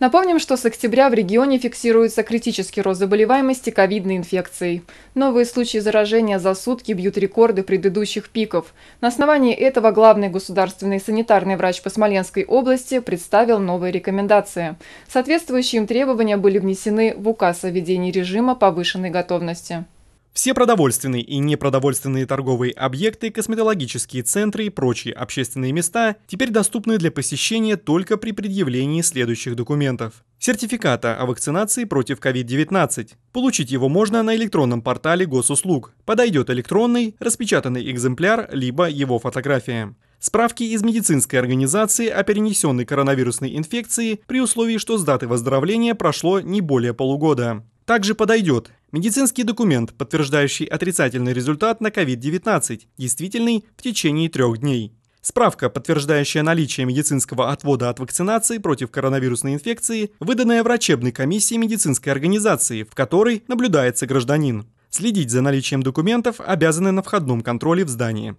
Напомним, что с октября в регионе фиксируется критический рост заболеваемости ковидной инфекцией. Новые случаи заражения за сутки бьют рекорды предыдущих пиков. На основании этого главный государственный санитарный врач по Смоленской области представил новые рекомендации. Соответствующие им требования были внесены в указ о введении режима повышенной готовности. Все продовольственные и непродовольственные торговые объекты, косметологические центры и прочие общественные места теперь доступны для посещения только при предъявлении следующих документов. Сертификата о вакцинации против COVID-19. Получить его можно на электронном портале госуслуг. Подойдет электронный, распечатанный экземпляр, либо его фотография. Справки из медицинской организации о перенесенной коронавирусной инфекции при условии, что с даты выздоровления прошло не более полугода. Также подойдет Медицинский документ, подтверждающий отрицательный результат на COVID-19, действительный в течение трех дней. Справка, подтверждающая наличие медицинского отвода от вакцинации против коронавирусной инфекции, выданная врачебной комиссией медицинской организации, в которой наблюдается гражданин. Следить за наличием документов обязаны на входном контроле в здании.